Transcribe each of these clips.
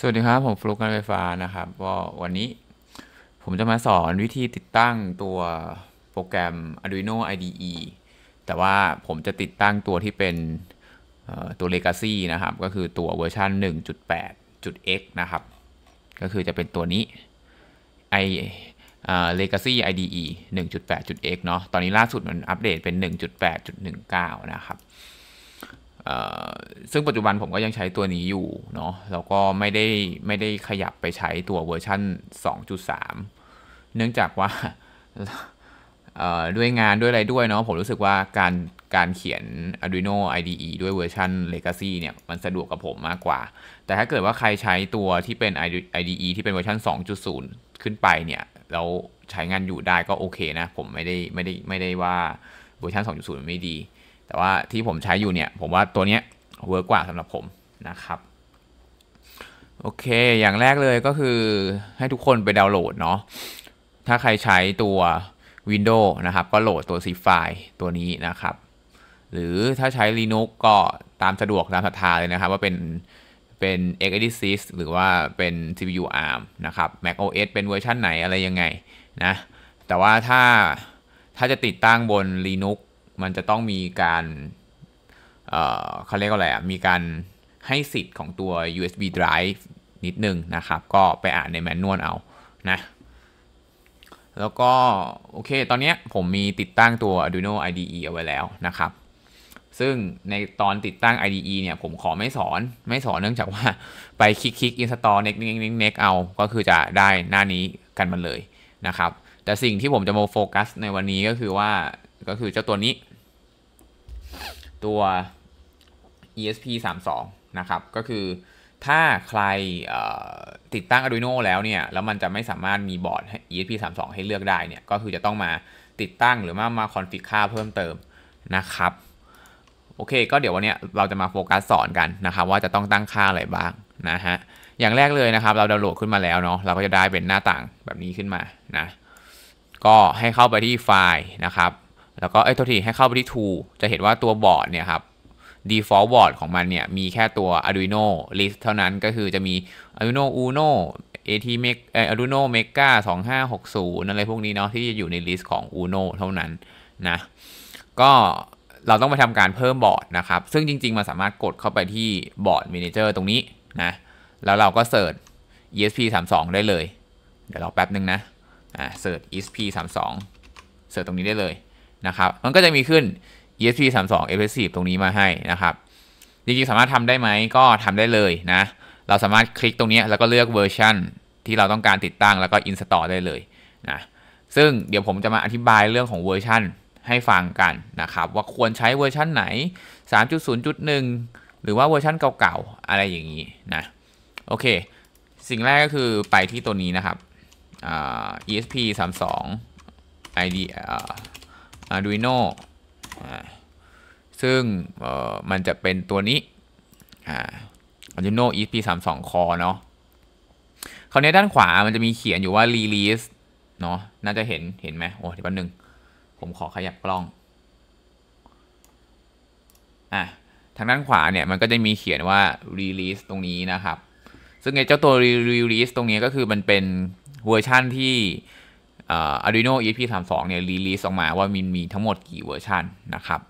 สวัสดีครับ ผมฟลุกกันไฟฟ้านะครับว่าวันนี้ผมจะมาสอนวิธีติดตั้งตัวโปรแกรม Arduino IDE แต่ว่าผมจะติดตั้งตัวที่เป็นตัว Legacy นะครับก็คือตัวเวอร์ชัน 1.8.x นะครับก็คือจะเป็นตัวนี้ไอเลกาซี่ IDE 1.8.x เนาะตอนนี้ล่าสุดมันอัปเดตเป็น 1.8.19 นะครับซึ่งปัจจุบันผมก็ยังใช้ตัวนี้อยู่เนาะ แล้วก็ไม่ได้ไม่ได้ขยับไปใช้ตัวเวอร์ชัน2.3 เนื่องจากว่าด้วยงานด้วยอะไรด้วยเนาะ ผมรู้สึกว่าการการเขียน Arduino IDE ด้วยเวอร์ชัน Legacy เนี่ยมันสะดวกกับผมมากกว่า แต่ถ้าเกิดว่าใครใช้ตัวที่เป็น IDE ที่เป็นเวอร์ชัน2.0 ขึ้นไปเนี่ยแล้วใช้งานอยู่ได้ก็โอเคนะ ผมไม่ได้ไม่ได้ไม่ได้ว่าเวอร์ชัน 2.0ไม่ดีแต่ว่าที่ผมใช้อยู่เนี่ย ผมว่าตัวเนี้ยเวิร์กกว่าสำหรับผมนะครับ โอเค อย่างแรกเลยก็คือให้ทุกคนไปดาวน์โหลดเนาะถ้าใครใช้ตัว Windows นะครับ ก็โหลดตัว C ีไฟล์ตัวนี้นะครับ หรือถ้าใช้ Linux ก็ตามสะดวกตามศรัทธาเลยนะครับว่าเป็นเป็น x86 หรือว่าเป็น CPU ARM นะครับ Mac OS เป็นเวอร์ชันไหนอะไรยังไงนะ แต่ว่าถ้า ถ้าจะติดตั้งบน Linux มันจะต้องมีการเเขาเรียกว่าอะไรอ่ะ มีการให้สิทธิ์ของตัว USB drive นิดนึงนะครับ ก็ไปอ่านในแมนนวลเอา นะ แล้วก็โอเคตอนนี้ผมมีติดตั้งตัว Arduino IDE เอาไว้แล้วนะครับ ซึ่งในตอนติดตั้ง IDE เนี่ย ผมขอไม่สอน ไม่สอนเนื่องจากว่าไปคลิกคลิกอินสตอลเน็กเเน็กเอา ก็คือจะได้หน้านี้กันมาเลยนะครับ แต่สิ่งที่ผมจะมาโฟกัสในวันนี้ก็คือว่า ก็คือเจ้าตัวนี้ตัว ESP 3 2นะครับ ก็คือถ้าใครติดตั้ง Arduino แล้วเนี่ย แล้วมันจะไม่สามารถมีบอร์ด ESP 3 2ให้เลือกได้เนี่ย ก็คือจะต้องมาติดตั้งหรือว่ามาคอนฟิกค่าเพิ่มเติมนะครับ โอเค ก็เดี๋ยววันนี้เราจะมาโฟกัสสอนกันนะครับ ว่าจะต้องตั้งค่าอะไรบ้างนะฮะ อย่างแรกเลยนะครับเราดาวน์โหลดขึ้นมาแล้วเนาะ เราก็จะได้เป็นหน้าต่างแบบนี้ขึ้นมานะ ก็ให้เข้าไปที่ไฟล์นะครับแล้วก็ไอ้ตัวที่ให้เข้า ไป ที่ tool จะเห็นว่าตัว บอร์ดเนี่ย ครับ default board ของ มัน เนี่ย มีแค่ตัว Arduino list เท่านั้นก็คือจะมี Arduino Uno AT m e g a Arduino Mega 2560อะไร พวกนี้ เนาะ ที่จะอยู่ในลิสต์ของ Uno เท่านั้น นะ ก็เราต้อง ไปทำการเพิ่ม บอร์ดนะครับ ซึ่งจริงๆมันสามารถกดเข้าไปที่บอร์ด Manager ตรงนี้นะ แล้วเราก็เสิร์ช ESP32 ได้เลย เดี๋ยวเราแป๊บนึงนะอ่าเสิร์ช ESP32 เสิร์ชตรงนี้ได้เลยนะครับ มันก็จะมีขึ้น ESP 3 2 f s 1 e ตรงนี้มาให้นะครับ จริงๆ สามารถทำได้ไหม ก็ทำได้เลยนะ เราสามารถคลิกตรงนี้แล้วก็เลือกเวอร์ชันที่เราต้องการติดตั้งแล้วก็ install ได้เลยนะ ซึ่งเดี๋ยวผมจะมาอธิบายเรื่องของเวอร์ชันให้ฟังกันนะครับ ว่าควรใช้เวอร์ชันไหน 3.0.1 หรือว่าเวอร์ชันเก่าๆ อะไรอย่างนี้นะ โอเค สิ่งแรกก็คือไปที่ตัวนี้นะครับ ESP 3 2 ID Arduino ซึ่งมันจะเป็นตัวนี้ Arduino ESP32 Core เนาะคราวนี้ด้านขวามันจะมีเขียนอยู่ว่า release เนาะน่าจะเห็นเห็นไหมโอ้เดี๋ยวแป๊บนึง ผมขอขยับกล้อง อ่ะ ทางด้านขวาเนี่ยมันก็จะมีเขียนว่า release ตรงนี้นะครับ ซึ่งไอ้เจ้าตัว release ตรงนี้ก็คือมันเป็นเวอร์ชั่นที่ Arduino ESP32 เนี่ย รีลีสออกมาว่า มีมีทั้งหมดกี่เวอร์ชันนะครับ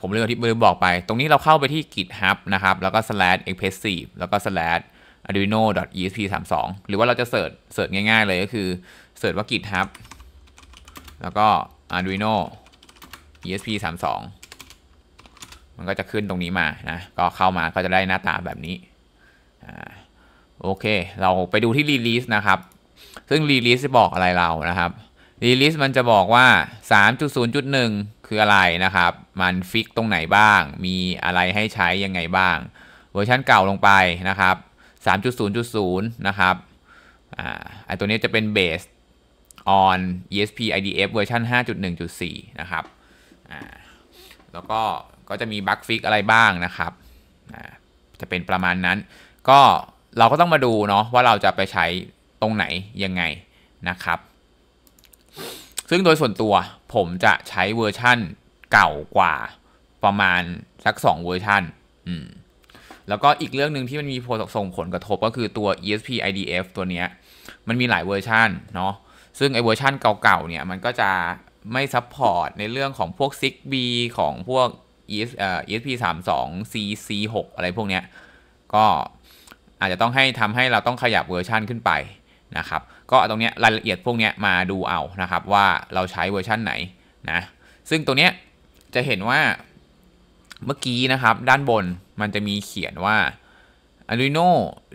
ผมเลือกที่ลืมบอกไป ตรงนี้เราเข้าไปที่ GitHub นะครับ แล้วก็ slash expressive แล้วก็ slash arduino esp32 หรือว่าเราจะเสิร์ช เสิร์ชง่าย ๆ เลยก็คือ เสิร์ชว่า GitHub แล้วก็ arduino esp32 มันก็จะขึ้นตรงนี้มานะ ก็เข้ามา ก็จะได้หน้า ตาแบบนี้โอเค เราไปดูที่ release นะครับซึ่งรีลิสจะบอกอะไรเรานะครับ รีลิสมันจะบอกว่า 3.0.1 คืออะไรนะครับ มันฟิกตรงไหนบ้าง มีอะไรให้ใช้ ยัง ไง บ้าง เวอร์ชันเก่าลงไปนะครับ 3.0.0 นะครับอันตัวนี้จะเป็น based on ESP IDF เวอร์ชัน5.1.4 นะครับแล้วก็ก็จะมี บั๊กฟิก อะไรบ้างนะครับจะเป็นประมาณนั้น ก็ เราก็ต้องมาดูเนาะว่าเราจะไปใช้ตรงไหนยังไงนะครับ ซึ่งโดยส่วนตัวผมจะใช้เวอร์ชั่นเก่ากว่าประมาณสัก 2 เวอร์ชันอืมแล้วก็อีกเรื่องหนึ่งที่มันมีผลส่งผลกระทบก็คือตัว ESP IDF ตัวเนี้ย มันมีหลายเวอร์ชันเนาะซึ่งไอเวอร์ชันเก่าๆเนี่ย มันก็จะไม่ซัพพอร์ตในเรื่องของพวก 6B ของพวก ES, ESP 3 2 CC 6อะไรพวกเนี้ย ก็อาจจะต้องให้ทำให้เราต้องขยับเวอร์ชันขึ้นไปนะครับ ก็ตรงนี้รายละเอียดพวกนี้มาดูเอานะครับว่าเราใช้เวอร์ชันไหนนะ ซึ่งตรงนี้จะเห็นว่าเมื่อกี้นะครับ ด้านบนมันจะมีเขียนว่า Arduino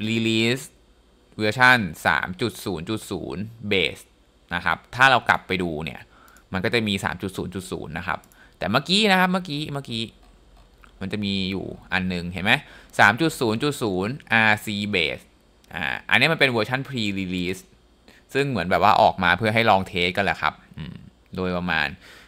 Release เวอร์ชัน3.0.0 Base นะครับ ถ้าเรากลับไปดูเนี่ย มันก็จะมี 3.0.0 นะครับ แต่เมื่อกี้นะครับเมื่อกี้เมื่อกี้มันจะมีอยู่อันหนึ่งเห็นไหม3.0.0 RC base อ่าอันนี้มันเป็นเวอร์ชันพรีรีลีสซึ่งเหมือนแบบว่าออกมาเพื่อให้ลองเทสกันแหละครับ โดยประมาณ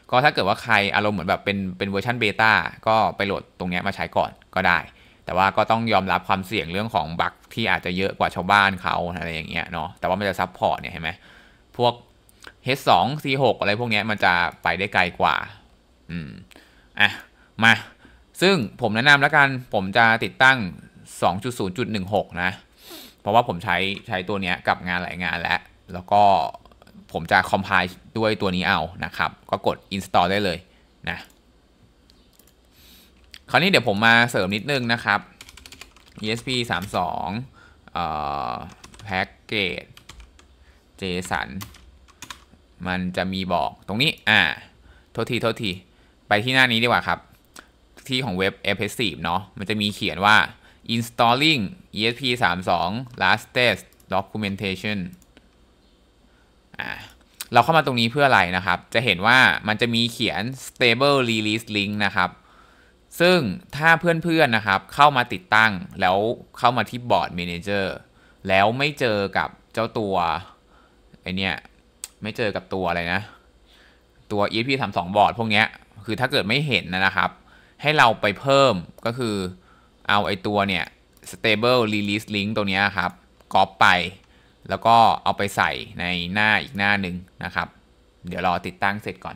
ก็ถ้าเกิดว่าใครอารมณ์เหมือนแบบเป็นเป็นเวอร์ชันเบต้าก็ไปโหลดตรงนี้มาใช้ก่อนก็ได้ แต่ว่าก็ต้องยอมรับความเสี่ยงเรื่องของบั๊กที่อาจจะเยอะกว่าชาวบ้านเขาอะไรอย่างเงี้ยเนาะ แต่ว่ามันจะซับพอร์ตเนี่ยเห็นไหมพวก H2 C6 อะไรพวกนี้มันจะไปได้ไกลกว่า อืม อ่ะ มา ซึ่งผมแนะนำแล้วกัน ผมจะติดตั้ง 2.0.16 นะเพราะว่าผมใช้ใช้ตัวนี้กับงานหลายงานแล้ว แล้วก็ผม จะคอมไพล์ด้วยตัวนี้เอานะครับ ก็กด install ได้เลย นะ คราวนี้เดี๋ยวผมมาเสริม นิดนึงนะครับ ESP 32เอ่อแพ็กเกจ JSON มันจะมีบอกตรงนี้ อ่าโทษทีโทษที ไปที่หน้านี้ ดีกว่าครับ ที่ของเว็บ a p p r e s i v e เนาะ มันจะมีเขียนว่า installing esp32 lastest documentation เราเข้ามาตรงนี้เพื่ออะไรนะครับ จะเห็นว่ามันจะมีเขียน stable release link นะครับ ซึ่งถ้าเพื่อนๆนะครับ เข้ามาติดตั้งแล้วเข้ามาที่ board manager แล้วไม่เจอกับเจ้าตัวไอเนี้ยไม่เจอกับตัวอะไรนะ ตัว esp32 board พวกเนี้ยคือถ้าเกิดไม่เห็นนะครับ ให้เราไปเพิ่มก็คือเอาไอตัวเนี่ย stable release link ตัวนี้ครับ ก๊อปไป แล้วก็เอาไปใส่ในหน้าอีกหน้าหนึ่งนะครับ เดี๋ยวรอติดตั้งเสร็จก่อน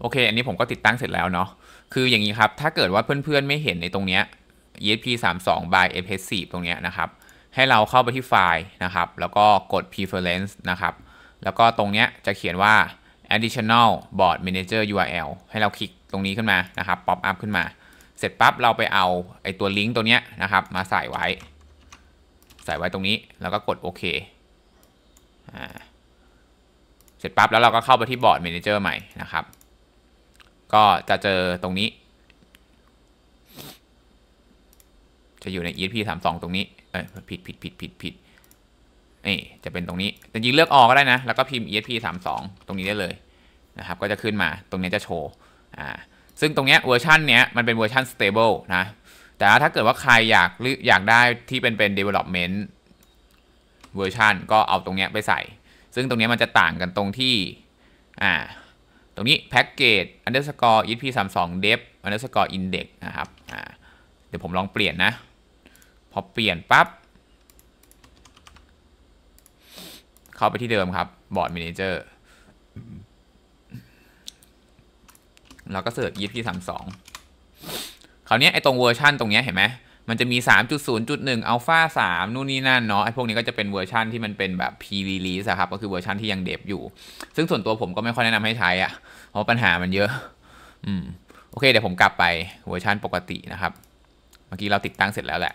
โอเค อันนี้ผมก็ติดตั้งเสร็จแล้วเนาะ คืออย่างนี้ครับ ถ้าเกิดว่าเพื่อนๆไม่เห็นในตรงเนี้ย ESP 3 2 by FS4 ตรงเนี้ยนะครับ ให้เราเข้าไปที่ไฟล์นะครับ แล้วก็กด preference นะครับ แล้วก็ตรงเนี้ยจะเขียนว่า additional board manager URL ให้เราคลิกตรงนี้ขึ้นมานะครับ pop up ขึ้นมา เสร็จปั๊บ เราไปเอาไอตัวลิงก์ตัวเนี้ยนะครับ มาใส่ไว้ ใส่ไว้ตรงนี้ แล้วก็กดโอเค เสร็จปั๊บ แล้วเราก็เข้าไปที่บอร์ดเมนเจอร์ใหม่นะครับ ก็จะเจอตรงนี้ จะอยู่ใน ESP 32 ตรงนี้ เอ้ย ผิด ผิด ผิด ผิดผิดนี่จะเป็นตรงนี้จริงๆเลือกออกก็ได้นะ แล้วก็พิมพ์ esp 3 2ตรงนี้ได้เลยนะครับ ก็จะขึ้นมาตรงนี้จะโชว์อ่า ซึ่งตรงเนี้ยเวอร์ชันเนี้ย มันเป็นเวอร์ชัน stable นะ แต่ถ้าเกิดว่าใคร อยากอยากได้ที่เป็นเป็น development เวอร์ชันก็เอาตรงเนี้ยไปใส่ ซึ่งตรงเนี้ยมันจะต่างกันตรงที่ อ่า ตรงนี้ package underscore esp 3 2 dev underscore index นะครับ อ่า เดี๋ยวผมลองเปลี่ยนนะ พอเปลี่ยนปับ๊บเข้าไปที่เดิมครับ บอร์ดมินิเจอร์เราก็เสิร์ชยี่สามสองคราวนี้ไอ้ตรงเวอร์ชันตรงนี้เห็นไหมมันจะมี 3.0.1อัลฟามนู่นนี่นั่นเนาะไอ้พวกนี้ก็จะเป็นเวอร์ชันที่มันเป็นแบบ pre-release ครับ ก็คือเวอร์ชันที่ยังเดบอยู่ ซึ่งส่วนตัวผมก็ไม่ค่อยแนะนำให้ใช้อะ่ะ เพราะปัญหามันเยอะ อืมโอเคเดี๋ยวผมกลับไปเวอร์ชันปกตินะครับ เมื่อกี้เราติดตั้งเสร็จแล้วแหละ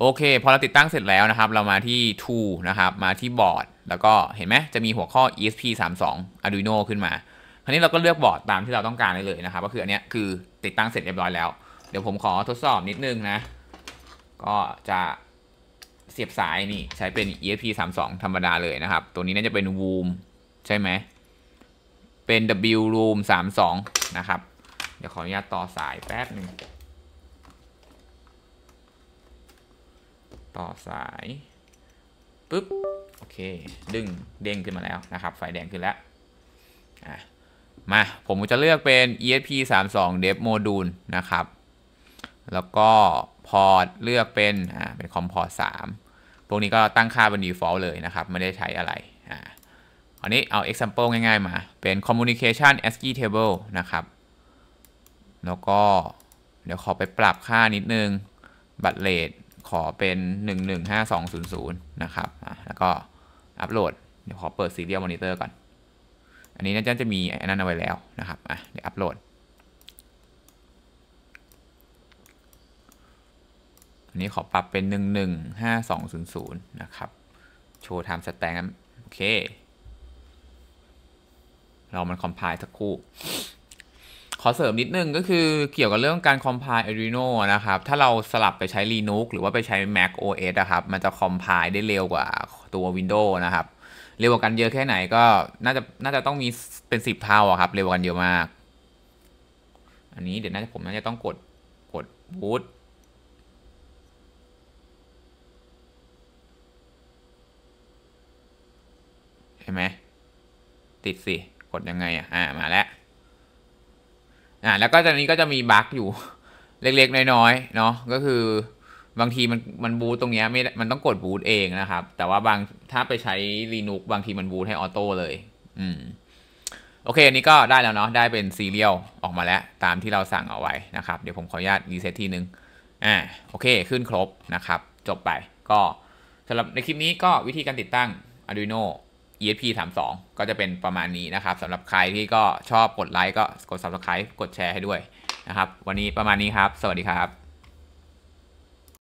โอเคพอเราติดตั้งเสร็จแล้วนะครับเรามาที่ tool นะครับ มาที่บอร์ด แล้วก็เห็นไหมจะมีหัวข้อ esp32 arduino ขึ้นมาคราวนี้เราก็เลือกบอร์ดตามที่เราต้องการได้เลยนะครับก็คืออันนี้คือติดตั้งเสร็จเรียบร้อยแล้ว เดี๋ยวผมขอทดสอบนิดนึงนะ ก็จะเสียบสายนี่ ใช้เป็น esp32 ธรรมดาเลยนะครับ ตัวนี้น่าจะเป็น woom ใช่ไหม เป็น w room 32 นะครับ เดี๋ยวขออนุญาตต่อสายแป๊บหนึ่งต่อสายปุ๊บโอเค ดึง เด้งขึ้นมาแล้วนะครับ ไฟแดงขึ้นแล้วมาผมจะเลือกเป็น ESP 3 2 Dev Module นะครับ แล้วก็พอร์ตเลือกเป็นอ่าเป็น คอมพอร์ต3พวกนี้ก็ตั้งค่าเป็น default เลยนะครับ ไม่ได้ใช้อะไร อ่าอันนี้เอา example ง่าย ๆ มาเป็น communication ASCII table นะครับ แล้วก็ เดี๋ยวขอไปปรับค่านิดนึงบัตรเล e ขอเป็น 115200 นะครับแล้วก็อัปโหลด เดี๋ยว ขอเปิด serial monitor ก่อน อันนี้น่าจะจะมี อันนั้น เอาไว้แล้ว นะครับ อ่ะ เดี๋ยวอัปโหลด อันนี้ ขอปรับเป็น 115200 นะครับ โชว์ time stamp โอเค เรามัน คอมไพล์สักครู่ขอเสริมนิดนึงก็คือเกี่ยวกับเรื่องการ compile Arduino นะครับ ถ้าเราสลับไปใช้ Linux หรือว่าไปใช้ Mac OS อะครับ มันจะ compile ได้เร็วกว่าตัว Windows นะครับ เร็วกว่ากันเยอะแค่ไหนก็น่าจะน่าจะต้องมีเป็น 10เท่าครับ เร็วกว่ากันเยอะมาก อันนี้เดี๋ยวน่าจะผม น่าจะต้องกดกด boot เห็นไหมติดสิ กดยังไง อ่ะอ่ามาแล้วอ่าแล้วก็ตอนนี้ก็จะมีบั๊กอยู่เล็กๆน้อยๆเนาะก็คือ บางทีมันมันบูตตรงเนี้ยไม่มันต้องกดบูตเองนะครับแต่ว่าบางถ้าไปใช้ Linux บางทีมันบูตให้ออโต้เลย อืม โอเคอันนี้ก็ได้แล้วเนาะได้เป็นซีเรียลออกมาแล้ว ตามที่เราสั่งเอาไว้นะครับ เดี๋ยวผมขออนุญาตรีเซ็ตทีนึงอ่าโอเค ขึ้นครบนะครับ จบไป ก็สำหรับในคลิปนี้ก็วิธีการติดตั้ง Arduino ESP 3 2ก็จะเป็นประมาณนี้นะครับสำหรับใครที่ก็ชอบกดไลค์ก็กด Subscribe กดแชร์ให้ด้วยนะครับวันนี้ประมาณนี้ครับสวัสดีครับ